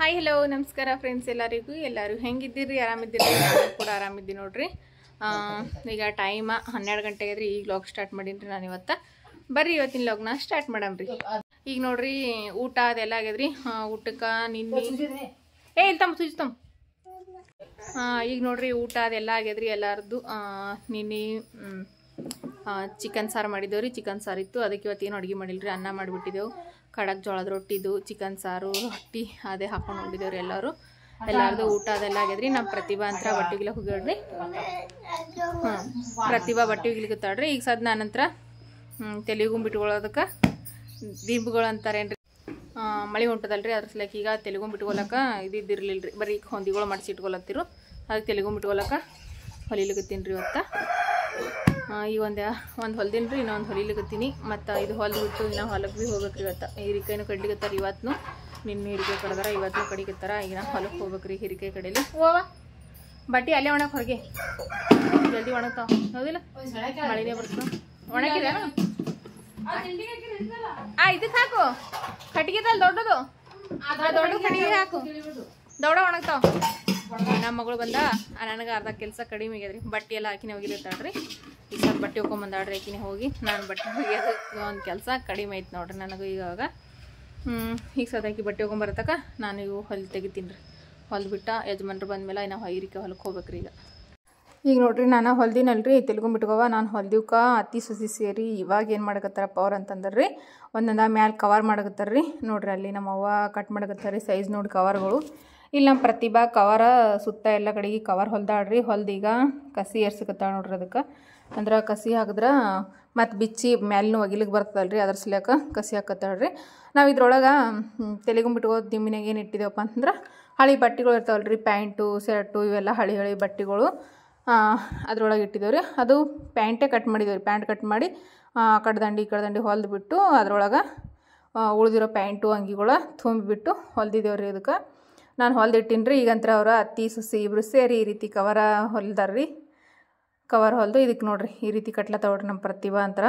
hi hello ನಮಸ್ಕಾರ friends ಎಲ್ಲರಿಗೂ ಎಲ್ಲರೂ ಹೆಂಗಿದ್ದೀರಿ ಆರಾಮಿದ್ದೀರಿ ನಾನು ಕೂಡ ಆರಾಮಿದ್ದೀನಿ ನೋಡ್ರಿ ಈಗ ಟೈಮ ಹನ್ನೆರಡು ಗಂಟೆಗೆ ಆದ್ರೆ ಈಗ ಲಾಗ್ ಸ್ಟಾರ್ಟ್ ಮಾಡೀನಿ ನಾನು ಇವತ್ತು ಬರ್ರಿ ಇವತ್ತಿನ ಲಾಗ್ನ ಸ್ಟಾರ್ಟ್ ಮಾಡಮ್ರಿ ಈಗ ನೋಡ್ರಿ ಊಟ ಅದೆಲ್ಲ ಆಗ್ಯದ್ರಿ ಊಟಕ್ಕೆ ನಿನ್ನೆ ಏ ತಮ್ಮ ಸುಜಿತಮ್ಮ ಈಗ ನೋಡ್ರಿ ಊಟ ಅದೆಲ್ಲ ಆಗ್ಯದ್ರಿ ಎಲ್ಲಾರ್ದು ನಿನ್ನೆ ಚಿಕನ್ ಸಾರು ಮಾಡಿದ್ದೇವ್ರಿ ಚಿಕನ್ ಸಾರು ಇತ್ತು ಅದಕ್ಕೆ ಇವತ್ತೇನು ಅಡುಗೆ ಮಾಡಿಲ್ಲರಿ ಅನ್ನ ಮಾಡಿಬಿಟ್ಟಿದ್ದೆವು ಖಡಕ್ ಜೋಳದ ರೊಟ್ಟಿದು ಚಿಕನ್ ಸಾರು ರೊಟ್ಟಿ ಅದೇ ಹಾಕೊಂಡು ಹೋಗಿದ್ದೇವ್ರಿ ಎಲ್ಲರೂ ಎಲ್ಲಾರ್ದು ಊಟ ಅದೆಲ್ಲ ಆಗ್ಯದ್ರಿ ನಮ್ಮ ಪ್ರತಿಭಾ ಅಂತ ಬಟ್ಟೆ ಹೋಗ್ಯಾಡ್ರಿ ಹ್ಞೂ ಪ್ರತಿಭಾ ಬಟ್ಟೆ ತಡ್ರಿ ಈಗ ಸದ್ ನಾನಂತರ ತೆಲಿಗುಂಬಿಟ್ಕೊಳ್ಳೋದಕ್ಕೆ ದೀಪಗಳು ಅಂತಾರೇನ್ರಿ ಮಳೆ ಹೊಂಟದಲ್ರಿ ಅದ್ರ ಸಲಕ್ಕ ಈಗ ಬಿಟ್ಕೊಳಕ ಇದ್ದಿರ್ಲಿಲ್ಲ ರೀ ಬರೀ ಹೊಂದಿಗಳು ಮಾಡಿಸಿ ಇಟ್ಕೊಳತ್ತಿರು ಅದಕ್ಕೆ ಬಿಟ್ಕೊಳಕ್ಕೆ ಹೊಲಿಲಿಕ್ಕೆ ತಿನ್ರಿ ಇವತ್ತ ಈ ಒಂದು ಒಂದು ಹೊಲ್ದಿನ ರೀ ಇನ್ನೊಂದು ಹೊಲಿಲಿಕತ್ತೀನಿ ಮತ್ತು ಇದು ಹೊಲ ಬಿಟ್ಟು ಇನ್ನು ಹೊಲಕ್ಕೆ ಭೀ ಹೋಗ್ಬೇಕು ಇವತ್ತು ಹಿರಿಕಾಯಿನೂ ಕಡ್ಲಿಕತ್ತಾರ ಇವತ್ತು ನಿನ್ನೆ ಹಿರಿಕಾಯಿ ಕಡ್ದಾರ ಇವತ್ತು ಕಡಿಕತ್ತಾರ ಈಗ ಹೊಲಕ್ಕೆ ಹೋಗ್ಬೇಕು ರೀ ಹಿರಿಕಾಯಿ ಕಡೆಯಲ್ಲಿ ಹೋವಾ ಬಟ್ಟೆ ಅಲ್ಲೇ ಒಣಕ್ಕೆ ಹೊರಗೆ ಜಲ್ದಿ ಒಣಗ್ತಾವ ಹೌದಿಲ್ಲ ಮಳೆನೇ ಬರ್ತ ಒಣಗಿದೆ ಆ ಇದಕ್ಕೆ ಹಾಕು ಕಟ್ಟಿಗೆದಲ್ಲ ದೊಡ್ಡದು ದೊಡ್ಡ ಕಟ್ಟಿಗೆ ಹಾಕು ದೊಡ್ಡ ಒಣಗ್ತಾವ ನಮ್ಮ ಮಗಳು ಬಂದ ನನಗೆ ಅರ್ಧ ಕೆಲಸ ಕಡಿಮೆ ಆಗ್ಯದ್ರಿ ಬಟ್ಟೆ ಎಲ್ಲ ಹಾಕಿನ ಹೋಗಿರ್ತಾಳ್ರಿ ಬಟ್ಟೆ ಹೋಗ್ಕೊಂಬಂದಾಡ್ರಿ ಹಾಕಿನಿ ಹೋಗಿ ನಾನು ಬಟ್ಟೆ ಒಗೆಯೋದು ಒಂದು ಕೆಲಸ ಕಡಿಮೆ ಆಯ್ತು ನೋಡ್ರಿ ನನಗೂ ಇವಾಗ ಈಗ ಸದಾಕಿ ಬಟ್ಟೆ ಹೋಗ್ಕೊಂಬರತಕ್ಕ ನಾನು ಇವು ಹೊಲಿ ತೆಗಿತೀನಿ ರೀ ಹೊಲ್ದು ಬಿಟ್ಟ ಯಜಮಾನ್ರು ಬಂದಮೇಲೆ ಇನ್ನು ಹೈರಿಕೆ ಹೊಲಕ್ಕೆ ರೀ ಈಗ ಈಗ ನೋಡ್ರಿ ನಾನು ಹೊಲ್ದಿನಲ್ರಿ ತಿಳ್ಕೊಂಬಿಟ್ಕೋವ ನಾನು ಹೊಲ್ದಿವ್ಕ ಅತಿ ಸುಸಿ ಸೇರಿ ಇವಾಗ ಏನು ಮಾಡಕತ್ತಾರಪ್ಪ ಅವ್ರು ರೀ ಒಂದೊಂದ ಮ್ಯಾಲೆ ಕವರ್ ರೀ ನೋಡ್ರಿ ಅಲ್ಲಿ ನಮ್ಮ ಅವ್ವ ಕಟ್ ರೀ ಸೈಜ್ ನೋಡಿ ಕವರ್ಗಳು ಇಲ್ಲಿ ನಮ್ಮ ಪ್ರತಿಭಾ ಕವರ ಸುತ್ತ ಎಲ್ಲ ಕಡೆಗೆ ಕವರ್ ಹೊಲ್ದಾಡ್ರಿ ಹೊಲ್ದೀಗ ಕಸಿ ಏರ್ಸಕತ್ತಾಳ ನೋಡ್ರಿ ಅದಕ್ಕೆ ಅಂದ್ರೆ ಕಸಿ ಹಾಕಿದ್ರೆ ಮತ್ತು ಬಿಚ್ಚಿ ಮ್ಯಾಲಿನ ಒಗಿಲಿಕ್ಕೆ ರೀ ಅದ್ರ ಸಲಕ ಕಸಿ ರೀ ನಾವು ಇದ್ರೊಳಗೆ ತಲೆಗೊಂಬಿಟ್ಕೋದು ದಿಮ್ಮಿನಾಗ ಏನು ಇಟ್ಟಿದ್ದೇವಪ್ಪ ಅಂತಂದ್ರೆ ಹಳಿ ಬಟ್ಟೆಗಳು ಇರ್ತಾವಲ್ರಿ ಪ್ಯಾಂಟು ಶರ್ಟು ಇವೆಲ್ಲ ಹಳಿ ಹಳಿ ಬಟ್ಟೆಗಳು ಅದ್ರೊಳಗೆ ಇಟ್ಟಿದ್ದೇವೆ ರೀ ಅದು ಪ್ಯಾಂಟೇ ಕಟ್ ಮಾಡಿದ್ದೇವೆ ರೀ ಪ್ಯಾಂಟ್ ಕಟ್ ಮಾಡಿ ಕಡ್ದಂಡಿ ಈ ಕಡ್ದಂಡಿ ಹೊಲ್ದು ಬಿಟ್ಟು ಅದ್ರೊಳಗೆ ಉಳಿದಿರೋ ಪ್ಯಾಂಟು ಅಂಗಿಗಳು ತುಂಬಿಬಿಟ್ಟು ಹೊಲ್ದಿದ್ದೇವೆ ರೀ ಅದಕ್ಕೆ ನಾನು ಹೊಲ್ದಿಟ್ಟಿನಿ ರೀ ಈಗಂತರ ಅವರ ಅತ್ತಿ ಸುಸಿ ಇಬ್ಬರು ಸೇರಿ ಈ ರೀತಿ ಕವರ ಹೊಲ್ದಾರ್ರಿ ಕವರ್ ಹೊಲ್ದು ಇದಕ್ಕೆ ನೋಡಿರಿ ಈ ರೀತಿ ಕಟ್ಲ ತಗೊಳ್ರಿ ನಮ್ಮ ಪ್ರತಿಭಾ ಅಂತರ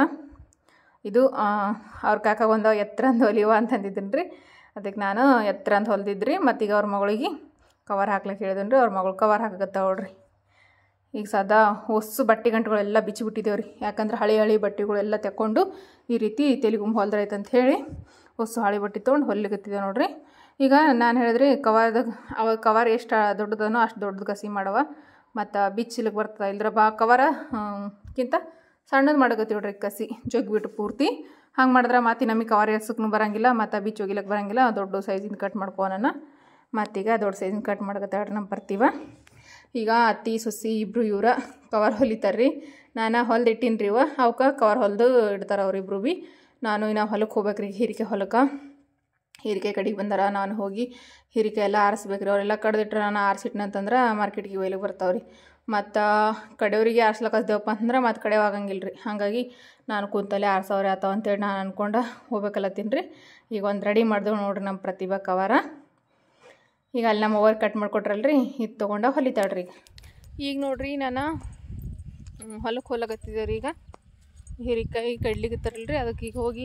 ಇದು ಅವ್ರ ಕಾಕ ಒಂದು ಎತ್ತರ ಅಂದು ಹೊಲಿಯುವ ಅಂತಂದಿದ್ದೀನಿ ರೀ ಅದಕ್ಕೆ ನಾನು ಎತ್ತರ ಹೊಲ್ದಿದ್ರಿ ಮತ್ತು ಮತ್ತೀಗ ಅವ್ರ ಮಗಳಿಗೆ ಕವರ್ ಹಾಕ್ಲಿಕ್ಕೆ ಹೇಳಿದ್ರಿ ಅವ್ರ ಮಗಳು ಕವರ್ ಹಾಕಕ್ಕೆ ತಗೊಳ್ರಿ ಈಗ ಸದಾ ಹೊಸು ಬಟ್ಟೆ ಗಂಟುಗಳೆಲ್ಲ ಬಿಚ್ಚಿಬಿಟ್ಟಿದ್ದೇವೆ ರೀ ಯಾಕಂದ್ರೆ ಹಳೆ ಹಳೆ ಬಟ್ಟೆಗಳೆಲ್ಲ ತಗೊಂಡು ಈ ರೀತಿ ತೆಲಿಗುಂಬ ಹೊಲ್ದ್ರೈತೆ ಅಂತ ಹೇಳಿ ಒಸ್ಸು ಹಳೆ ಬಟ್ಟೆ ತೊಗೊಂಡು ಹೊಲಿಗತ್ತಿದ್ದೆ ನೋಡ್ರಿ ಈಗ ನಾನು ಹೇಳಿದ್ರಿ ಕವರ್ದಾಗ ಅವಾಗ ಕವರ್ ಎಷ್ಟು ದೊಡ್ಡದನೋ ಅಷ್ಟು ದೊಡ್ಡದು ಕಸಿ ಮಾಡವ ಮತ್ತು ಬಿಚ್ಚಿಲಿಗೆ ಬರ್ತದೆ ಇಲ್ದ್ರ ಬಾ ಕವರಕ್ಕಿಂತ ಸಣ್ಣದು ಮಾಡಕತ್ತೀವಿ ಕಸಿ ಜೊಗ್ಬಿಟ್ಟು ಪೂರ್ತಿ ಹಂಗೆ ಮಾಡಿದ್ರೆ ಮತ್ತೆ ನಮಗೆ ಕವರ್ ಎಸಕ್ಕೂ ಬರೋಂಗಿಲ್ಲ ಮತ್ತು ಬಿಚ್ಚಿ ಒಗಿಲಕ್ಕೆ ಬರೋಂಗಿಲ್ಲ ದೊಡ್ಡ ಸೈಜಿಂದ ಕಟ್ ಮಾಡ್ಕೊಳೋಣ ಮತ್ತೀಗ ದೊಡ್ಡ ಸೈಜಿನ ಕಟ್ ಮಾಡ್ಕೊತಾಡ್ರಿ ನಮ್ಮ ಬರ್ತೀವ ಈಗ ಅತ್ತಿ ಸೊಸಿ ಇಬ್ಬರು ಇವ್ರ ಕವರ್ ಹೊಲಿತಾರ್ರಿ ನಾನು ಹೊಲ್ದು ಇಟ್ಟಿನ್ರಿ ಇವ ಅವಕ್ಕೆ ಕವರ್ ಹೊಲ್ದು ಇಡ್ತಾರೆ ಅವ್ರಿಬ್ರು ಭೀ ನಾನು ಇನ್ನು ಹೊಲಕ್ಕೆ ಹೋಗ್ಬೇಕ್ರಿ ಹೀರಿಕೆ ಹೊಲಕ್ಕೆ ಹೀರಿಕೆ ಕಡೆಗೆ ಬಂದಾರ ನಾನು ಹೋಗಿ ಹೀರಿಕೆ ಎಲ್ಲ ರೀ ಅವರೆಲ್ಲ ಕಡ್ದಿಟ್ರೆ ನಾನು ಆರಿಸಿಟ್ನಂತಂದ್ರೆ ಮಾರ್ಕೆಟ್ಗೆ ಒಯ್ಲಿಕ್ಕೆ ಬರ್ತಾವ್ರಿ ಮತ್ತು ಕಡೆಯವರಿಗೆ ಆರಿಸ್ಲಕ್ಕೆ ಅಂದ್ರೆ ಅಂತಂದ್ರೆ ಮತ್ತು ಕಡೆ ಆಗಂಗಿಲ್ಲ ರೀ ಹಾಗಾಗಿ ನಾನು ಕೂತಲ್ಲಿ ಸಾವಿರ ಆತಾವ ಅಂತೇಳಿ ನಾನು ಅಂದ್ಕೊಂಡು ಹೋಗ್ಬೇಕಲ್ಲತ್ತೀನಿ ರೀ ಈಗ ಒಂದು ರೆಡಿ ಮಾಡ್ದೆವು ನೋಡ್ರಿ ನಮ್ಮ ಪ್ರತಿಭಾ ಕವರ ಈಗ ಅಲ್ಲಿ ನಮ್ಮ ಓವರ್ ಕಟ್ ರೀ ಇದು ತೊಗೊಂಡು ಹೊಲಿತಾಳ್ರಿ ಈಗ ಈಗ ನೋಡ್ರಿ ನಾನು ಹೊಲಕ್ಕೆ ಹೊಲಗತ್ತಿದ್ದೇವ್ರಿ ಈಗ ಹೀರಿಕಾಯಿ ಕಡ್ಲಿಕ್ಕೆ ತರಲ್ರಿ ಅದಕ್ಕೆ ಈಗ ಹೋಗಿ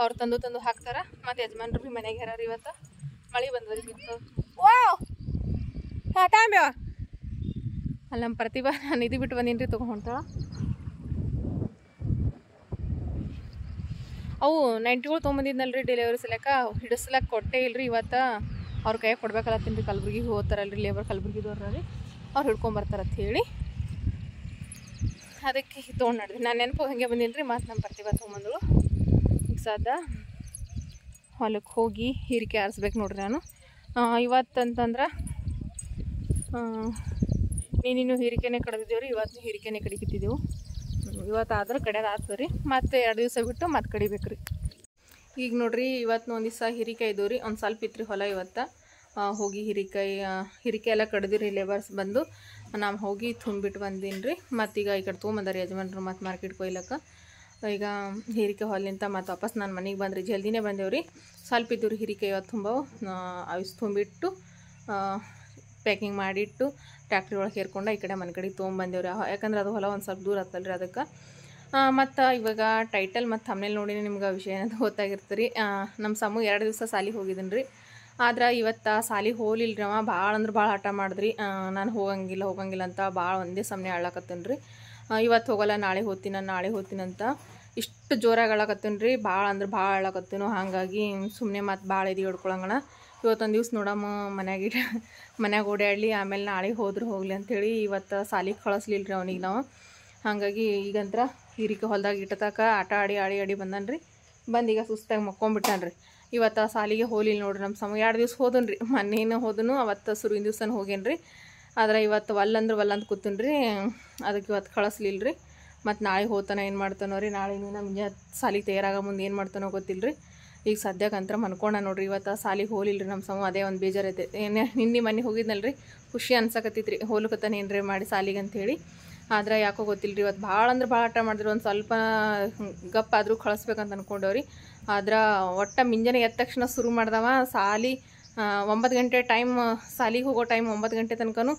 ಅವ್ರು ತಂದು ತಂದು ಹಾಕ್ತಾರ ಮತ್ತು ಯಜಮಾನ್ರು ಭೀ ಮನೆಗೆ ಹೇರ ಇವತ್ತು ಮಳೆ ಬಂದದ್ರಿ ಬಿತ್ತು ಅಲ್ಲಿ ನಮ್ಮ ಪ್ರತಿಭಾ ನಾನು ಇದು ಬಿಟ್ಟು ಬಂದೀನಿ ರೀ ಅವು ನೈಂಟಿಗಳು ತೊಗೊಂಬಂದಿದ್ನಲ್ಲ ರೀ ಡೆಲಿವರಿ ಸಲಕ ಹಿಡಿಸ್ಲಕ್ಕೆ ಕೊಟ್ಟೆ ಇಲ್ರಿ ಇವತ್ತು ಅವ್ರ ಕೈ ಕೊಡ್ಬೇಕಲ್ಲತ್ತೀನಿ ರೀ ಕಲಬುರ್ಗಿಗೆ ಹೋಗ್ತಾರಲ್ರಿ ಲೇಬರ್ ಕಲಬುರ್ಗಿದವ್ರಲ್ಲಿ ಅವ್ರು ಅಂತ ಹೇಳಿ ಅದಕ್ಕೆ ತೊಗೊಂಡು ನಾನು ನೆನಪು ಹಂಗೆ ಬಂದೀನಿ ರೀ ಮತ್ತು ನಮ್ಮ ಪ್ರತಿಭಾ ತೊಗೊಂಬಂದಳು ಕೆಲಸದ ಹೊಲಕ್ಕೆ ಹೋಗಿ ಹೀರಿಕೆ ಆರಿಸ್ಬೇಕು ನೋಡ್ರಿ ನಾನು ಇವತ್ತಂತಂದ್ರೆ ಮೀನಿನ ಹೀರಿಕೆನೇ ಕಡ್ದಿದ್ದೇವ್ರಿ ಇವತ್ತು ಹೀರಿಕೆನೇ ಕಡಿಕಿತ್ತಿದ್ದೆವು ಇವತ್ತು ಆದ್ರೆ ಆಗ್ತದೆ ರೀ ಮತ್ತು ಎರಡು ದಿವಸ ಬಿಟ್ಟು ಮತ್ತೆ ಕಡಿಬೇಕು ರೀ ಈಗ ನೋಡ್ರಿ ಇವತ್ತು ಒಂದು ದಿವಸ ಹೀರಿಕಾಯಿ ಇದ್ದವು ರೀ ಒಂದು ಸ್ವಲ್ಪ ಇತ್ತು ರೀ ಹೊಲ ಇವತ್ತು ಹೋಗಿ ಹೀರಿಕಾಯಿ ಹಿರಿಕೆ ಎಲ್ಲ ಕಡ್ದಿರಿ ಲೇಬರ್ಸ್ ಬಂದು ನಾವು ಹೋಗಿ ತುಂಬಿಟ್ಟು ಬಂದೀನಿ ರೀ ಮತ್ತೀಗ ಈ ಕಡೆ ತೊಗೊಂಬಂದಾರಿ ಯಜಮಾನ್ರು ಮತ್ತು ಮಾರ್ಕೆಟ್ಗೆ ಕೊಯ್ಲಕ್ಕೆ ಈಗ ಹೀರಿಕೆ ಹಾಲಿಂತ ಮತ್ತು ವಾಪಸ್ ನಾನು ಮನೆಗೆ ಬಂದ್ರಿ ಜಲ್ದಿನೇ ರೀ ಸ್ವಲ್ಪ ಇದ್ದು ರೀ ಹೀರಿಕೆ ಇವತ್ತು ತುಂಬವು ಅವಿಸ್ ತುಂಬಿಟ್ಟು ಪ್ಯಾಕಿಂಗ್ ಮಾಡಿಟ್ಟು ಟ್ಯಾಕ್ಟ್ರಿ ಒಳಗೆ ಹೇರ್ಕೊಂಡು ಈ ಕಡೆ ಮನೆ ಕಡೆ ರೀ ಯಾಕಂದ್ರೆ ಅದು ಹೊಲ ಒಂದು ಸ್ವಲ್ಪ ದೂರ ಹತ್ತಲ್ರಿ ಅದಕ್ಕೆ ಮತ್ತು ಇವಾಗ ಟೈಟಲ್ ಮತ್ತು ಆಮೇಲೆ ನೋಡಿ ನಿಮ್ಗೆ ವಿಷಯ ಏನಂತ ರೀ ನಮ್ಮ ಸಮೂ ಎರಡು ದಿವಸ ಸಾಲಿಗೆ ಹೋಗಿದ್ದೀನಿ ರೀ ಆದ್ರೆ ಇವತ್ತು ಸಾಲಿಗೆ ಹೋಲಿಲ್ಲ ರೀ ಅವ ಭಾಳ ಅಂದ್ರೆ ಭಾಳ ಆಟ ಮಾಡಿದ್ರಿ ನಾನು ಹೋಗಂಗಿಲ್ಲ ಹೋಗಂಗಿಲ್ಲ ಅಂತ ಭಾಳ ಒಂದೇ ಸಮನೆ ಹಾಳಾಕತ್ತೀನಿ ರೀ ಇವತ್ತು ಹೋಗಲ್ಲ ನಾಳೆ ಹೋಗ್ತೀನಿ ನಾಳೆ ಹೋಗ್ತೀನಂತ ಇಷ್ಟು ಜೋರಾಗಿ ಹೇಳಕತ್ತೀನಿ ರೀ ಭಾಳ ಅಂದ್ರೆ ಭಾಳ ಹೇಳಕತ್ತೀನೋ ಹಾಗಾಗಿ ಸುಮ್ಮನೆ ಮತ್ತು ಭಾಳ ಇದು ಹಿಡ್ಕೊಳಂಗಣ ಇವತ್ತೊಂದು ದಿವ್ಸ ನೋಡಮ್ಮ ಮನ್ಯಾಗ ಮನ್ಯಾಗ ಓಡಾಡಲಿ ಆಮೇಲೆ ನಾಳೆ ಹೋದ್ರೆ ಹೋಗಲಿ ಅಂಥೇಳಿ ಇವತ್ತು ಸಾಲಿಗೆ ಕಳಿಸ್ಲಿಲ್ಲ ರೀ ಅವನಿಗೆ ನಾವು ಹಾಗಾಗಿ ಈಗಂತ್ರ ಹಿರಿಕೆ ಹೊಲ್ದಾಗ ಇಟ್ಟತಕ್ಕ ಆಟ ಆಡಿ ಆಡಿ ಆಡಿ ಬಂದಾನೆ ರೀ ಬಂದು ಈಗ ಸುಸ್ತಾಗಿ ಮಕ್ಕೊಂಡ್ಬಿಟ್ಟಾನ ರೀ ಇವತ್ತು ಸಾಲಿಗೆ ಹೋಲಿಲ್ಲ ನೋಡ್ರಿ ನಮ್ಮ ಸಮ ಎರಡು ದಿವ್ಸ ಹೋದನು ರೀ ಮೊನ್ನೆನೂ ಹೋದನು ಅವತ್ತು ಸುರುವಿನ ದಿವ್ಸನ ಹೋಗೇನು ರೀ ಆದ್ರೆ ಇವತ್ತು ಒಲ್ಲಂದ್ರೆ ಒಲ್ಲಂತ ಅಂತ ರೀ ಅದಕ್ಕೆ ಇವತ್ತು ಕಳಿಸ್ಲಿಲ್ಲ ರೀ ಮತ್ತು ನಾಳೆ ಹೋತಾನ ಏನು ಮಾಡ್ತಾನೋ ರೀ ನಾಳೆ ನಮಗೆ ಸಾಲಿಗೆ ತಯಾರಾಗ ಮುಂದೆ ಏನು ಮಾಡ್ತಾನೋ ಗೊತ್ತಿಲ್ಲ ರೀ ಈಗ ಸದ್ಯಕ್ಕೆ ಅಂತರ ಮನ್ಕೊಂಡ ನೋಡ್ರಿ ಇವತ್ತು ಸಾಲಿಗೆ ಹೋಲಿಲ್ಲ ರೀ ನಮ್ಮ ಸಮ ಅದೇ ಒಂದು ಬೇಜಾರೈತೆ ಏನೇ ನಿನ್ನೆ ಮನೆ ಹೋಗಿದ್ನಲ್ಲ ರೀ ಖುಷಿ ಅನ್ಸಕತ್ತೈತಿ ರೀ ಏನು ಏನ್ರಿ ಮಾಡಿ ಸಾಲಿಗೆ ಅಂಥೇಳಿ ಆದ್ರೆ ಯಾಕೋ ಗೊತ್ತಿಲ್ಲ ರೀ ಇವತ್ತು ಭಾಳ ಅಂದ್ರೆ ಭಾಳ ಆಟ ಮಾಡಿದ್ರು ಒಂದು ಸ್ವಲ್ಪ ಗಪ್ಪಾದರೂ ಕಳಿಸ್ಬೇಕಂತ ಅಂದ್ಕೊಂಡವ್ರಿ ಆದ್ರೆ ಒಟ್ಟ ಮಿಂಜಾನೆ ಎದ್ದ ತಕ್ಷಣ ಶುರು ಮಾಡ್ದವ ಸಾಲಿ ಒಂಬತ್ತು ಗಂಟೆ ಟೈಮ್ ಸಾಲಿಗೆ ಹೋಗೋ ಟೈಮ್ ಒಂಬತ್ತು ಗಂಟೆ ತನಕನೂ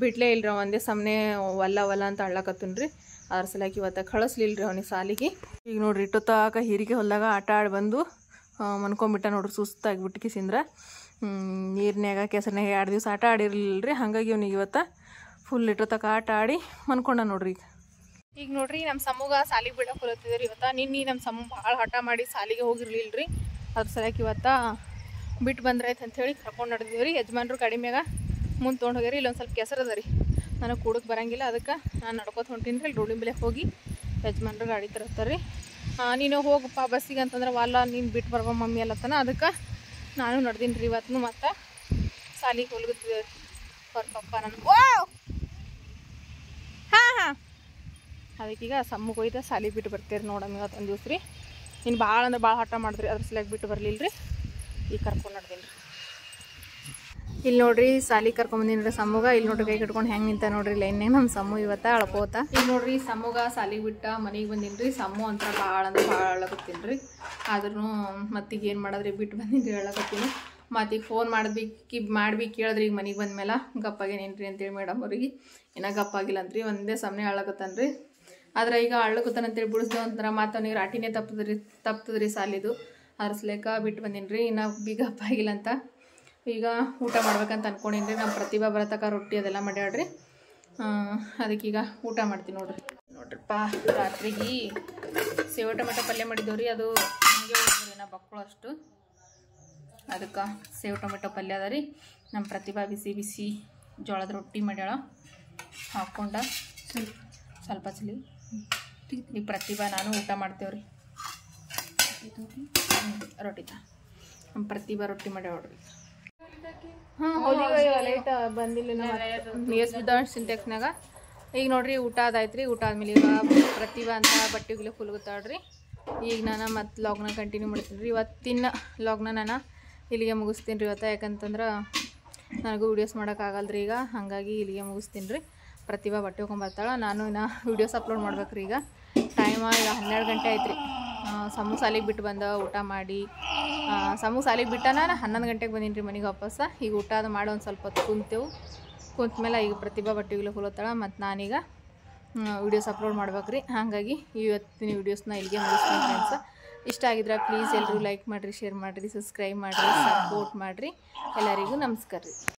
ಬಿಡಲೇ ಇಲ್ರಿ ಒಂದೇ ಸಮನೆ ಒಲ್ಲ ಒಲ್ಲ ಅಂತ ಅಳ್ಳಕತ್ತನ್ ರೀ ಅದ್ರ ಸಲಕ್ಕೆ ಇವತ್ತು ಕಳಿಸ್ಲಿಲ್ಲ ರೀ ಅವನಿಗೆ ಸಾಲಿಗೆ ಈಗ ನೋಡ್ರಿ ಇಟ್ಟೊತ್ತಾಗ ಹೀರಿಗೆ ಹೊಲ್ದಾಗ ಆಟ ಆಡಿ ಬಂದು ಮನ್ಕೊಂಬಿಟ್ಟ ನೋಡ್ರಿ ಸುಸ್ತಾಗಿ ಕಿಸಿಂದ್ರ ನೀರಿನಾಗ ಕೆಸರಿನಾಗ ಎರಡು ದಿವಸ ಆಟ ಆಡಿರಲಿಲ್ಲ ರೀ ಹಾಗಾಗಿ ಅವ್ನಿಗೆ ಇವತ್ತು ಫುಲ್ ಇಟ್ಟೊತ್ತಾಗ ಆಟ ಆಡಿ ಮನ್ಕೊಂಡ ನೋಡ್ರಿ ಈಗ ಈಗ ನೋಡ್ರಿ ನಮ್ಮ ಸಮೂಗ ಸಾಲಿಗೆ ಬಿಡಕ್ಕೆ ಹೊಲತ್ತಿದ್ರಿ ಇವತ್ತು ನಿನ್ನೆ ನಮ್ಮ ಸಮ ಭಾಳ ಹಠ ಮಾಡಿ ಸಾಲಿಗೆ ಹೋಗಿರ್ಲಿಲ್ಲ ರೀ ಅದ್ರ ಸಲಕ್ಕೆ ಇವತ್ತು ಬಿಟ್ಟು ಬಂದ್ರಾಯ್ತು ಅಂಥೇಳಿ ಕರ್ಕೊಂಡು ನಡೆದಿದ್ವಿ ರೀ ಯಜಮಾನ್ರು ಕಡಿಮೆಗ ಮುಂದೆ ತೊಗೊಂಡು ಹೋಗ್ಯಾರಿ ಇಲ್ಲೊಂದು ಸ್ವಲ್ಪ ಅದ ರೀ ನನಗೆ ಕೂಡಕ್ಕೆ ಬರಂಗಿಲ್ಲ ಅದಕ್ಕೆ ನಾನು ನಡ್ಕೋತ ಹೊಂಟೀನಿ ರೀ ರೋಡಿನ ಮೇಲೆ ಹೋಗಿ ಯಜಮಾನ್ರು ಗಾಡಿ ತರತ್ತಾರೆ ರೀ ನೀನು ಹೋಗಪ್ಪ ಬಸ್ಸಿಗೆ ಅಂತಂದ್ರೆ ವಾಲ ನೀನು ಬಿಟ್ಟು ಬರ್ಬ ಮಮ್ಮಿ ಅಲ್ಲತ್ತನ ಅದಕ್ಕೆ ನಾನು ನಡ್ದೀನಿ ರೀ ಇವತ್ತು ಮತ್ತು ಸಾಲಿಗೆ ಹೊಲ್ಗದ್ದೆ ಹೊರ ಪಪ್ಪ ನಾನು ಓ ಹಾಂ ಹಾಂ ಅದಕ್ಕೀಗ ಸಮ್ಮಗೆ ಹೋಯ್ತು ಸಾಲಿಗೆ ಬಿಟ್ಟು ಬರ್ತೀರಿ ನೋಡಮ್ಗೆ ಒಂದು ದಿವ್ಸ ರೀ ನೀನು ಭಾಳ ಅಂದ್ರೆ ಭಾಳ ಹಠ ಮಾಡಿದ್ರಿ ಅದ್ರ ಸಲಕ್ಕೆ ಬಿಟ್ಟು ಬರಲಿಲ್ಲ ರೀ ಈಗ ಕರ್ಕೊಂಡು ರೀ ಇಲ್ಲಿ ನೋಡ್ರಿ ಸಾಲಿ ಕರ್ಕೊಂಬಂದಿನ್ರಿ ಸಮೂಗ ಇಲ್ಲಿ ನೋಡ್ರಿ ಕೈ ಕಟ್ಕೊಂಡು ಹೆಂಗೆ ನಿಂತ ನೋಡ್ರಿ ಲೈನ್ಯಾಗ ನಮ್ಮ ಸಮ್ಮು ಇವತ್ತ ಅಳ್ಕೋತ ಇಲ್ಲಿ ನೋಡ್ರಿ ಸಮೂಗ ಸಾಲಿಗೆ ಬಿಟ್ಟ ಮನೆಗೆ ಬಂದಿನ್ರಿ ಸಮ್ಮು ಅಂತ ಭಾಳ ಅಂದ್ರೆ ಭಾಳ ರೀ ಆದ್ರೂ ಮತ್ತೀಗ ಏನು ಮಾಡಿದ್ರಿ ಬಿಟ್ಟು ಬಂದಿನ್ರಿ ಹೇಳಕತ್ತೀನಿ ಮತ್ತೀಗ ಫೋನ್ ಮಾಡ್ಬೇಕು ಮಾಡ್ಬೇಕು ಕೇಳಿದ್ರಿ ಈಗ ಮನೆಗೆ ಬಂದ್ಮೇಲೆ ಗಪ್ಪಾಗೇನೇನ್ರಿ ಅಂತೇಳಿ ಮೇಡಮ್ ಅವ್ರಿಗೆ ಏನಾಗ ಗಪ್ಪಾಗಿಲ್ಲ ರೀ ಒಂದೇ ಸಮನೆ ಅಳಕತ್ತನ್ರಿ ಆದ್ರೆ ಈಗ ಅಳ್ಳಕುತ್ತಾನಂತೇಳಿ ಬಿಡಿಸ್ದು ಅಂದ್ರೆ ಅವನಿಗೆ ರಾಟಿನೇ ತಪ್ಪದ್ರಿ ತಪ್ಪದ್ರಿ ಸಾಲಿದು ಹರಿಸ್ಲೇಕ ಬಿಟ್ಟು ಬಂದೀನಿ ರೀ ಇನ್ನು ಬೀಗ ಆಗಿಲ್ಲ ಅಂತ ಈಗ ಊಟ ಮಾಡ್ಬೇಕಂತ ಅಂದ್ಕೊಂಡಿನಿ ರೀ ನಮ್ಮ ಪ್ರತಿಭಾ ಬರತಕ್ಕ ರೊಟ್ಟಿ ಅದೆಲ್ಲ ಮಾಡ್ಯಾಡ್ರಿ ಅದಕ್ಕೀಗ ಊಟ ಮಾಡ್ತೀನಿ ನೋಡ್ರಿ ನೋಡ್ರಿಪ್ಪ ರಾತ್ರಿಗೆ ಸೇವೆ ಟೊಮೆಟೊ ಪಲ್ಯ ಮಾಡಿದ್ದೇವ್ರಿ ಅದು ಹಂಗೆ ನಾ ಬಕ್ಕಳು ಅಷ್ಟು ಅದಕ್ಕೆ ಸೇವ್ ಟೊಮೆಟೊ ಪಲ್ಯ ಅದ ರೀ ನಮ್ಮ ಪ್ರತಿಭಾ ಬಿಸಿ ಬಿಸಿ ಜೋಳದ ರೊಟ್ಟಿ ಮಾಡ್ಯಾಳ ಹಾಕ್ಕೊಂಡ ಸ್ವಲ್ಪ ಚಲಿ ಈಗ ಪ್ರತಿಭಾ ನಾನು ಊಟ ಮಾಡ್ತೇವ್ರಿ ನಮ್ಮ ಪ್ರತಿಭಾ ರೊಟ್ಟಿ ಮಾಡಿ ಹೊಡ್ರಿ ಹಾಂ ಬಂದಿಲ್ಲ ಸಿಂಟೆಕ್ಸ್ನಾಗ ಈಗ ನೋಡ್ರಿ ಊಟ ಅದಾಯ್ತು ರೀ ಊಟ ಆದ್ಮೇಲೆ ಈಗ ಪ್ರತಿಭಾ ಅಂತ ಬಟ್ಟೆ ಫುಲ್ ಕುಲ್ಗತಾಳ್ರಿ ಈಗ ನಾನು ಮತ್ತು ಲಾಗ್ನ ಕಂಟಿನ್ಯೂ ಮಾಡ್ತೀನಿ ರೀ ಇವತ್ತಿನ ಲಾಗ್ನ ನಾನು ಇಲ್ಲಿಗೆ ಮುಗಿಸ್ತೀನಿ ರೀ ಇವತ್ತು ಯಾಕಂತಂದ್ರೆ ನನಗೂ ವೀಡಿಯೋಸ್ ಮಾಡೋಕ್ಕಾಗಲ್ರಿ ಈಗ ಹಾಗಾಗಿ ಇಲ್ಲಿಗೆ ಮುಗಿಸ್ತೀನಿ ರೀ ಪ್ರತಿಭಾ ಬಟ್ಟೆ ಹೋಗ್ಕೊಂಬರ್ತಾಳೆ ನಾನು ಇನ್ನು ವೀಡಿಯೋಸ್ ಅಪ್ಲೋಡ್ ಮಾಡ್ಬೇಕ್ರಿ ಈಗ ಟೈಮ ಈಗ ಹನ್ನೆರಡು ಗಂಟೆ ಆಯ್ತು ರೀ ಸಮೂಸಾಲಿಗೆ ಸಾಲಿಗೆ ಬಿಟ್ಟು ಬಂದ ಊಟ ಮಾಡಿ ಸಮೂಸಾಲಿಗೆ ಸಾಲಿಗೆ ಬಿಟ್ಟನ ನಾನು ಹನ್ನೊಂದು ಗಂಟೆಗೆ ಬಂದೀನಿ ರೀ ಮನೆಗೆ ವಾಪಸ್ಸು ಈಗ ಊಟ ಅದು ಮಾಡಿ ಒಂದು ಸ್ವಲ್ಪ ಹೊತ್ತು ಕುಂತ ಮೇಲೆ ಈಗ ಪ್ರತಿಭಾ ಬಟ್ಟೆಗಳು ಹೊಲತ್ತಾಳ ಮತ್ತು ನಾನೀಗ ವೀಡಿಯೋಸ್ ಅಪ್ಲೋಡ್ ಮಾಡ್ಬೇಕು ರೀ ಹಾಗಾಗಿ ಇವತ್ತಿನ ವೀಡಿಯೋಸ್ನ ಇಲ್ಲಿಗೆ ಮುಗಿಸ್ತೀನಿ ಫ್ರೆಂಡ್ಸ ಇಷ್ಟ ಆಗಿದ್ರೆ ಪ್ಲೀಸ್ ಎಲ್ಲರೂ ಲೈಕ್ ಮಾಡಿರಿ ಶೇರ್ ಮಾಡಿರಿ ಸಬ್ಸ್ಕ್ರೈಬ್ ಮಾಡಿರಿ ಸಪೋರ್ಟ್ ಮಾಡಿರಿ ಎಲ್ಲರಿಗೂ ನಮಸ್ಕಾರ ರೀ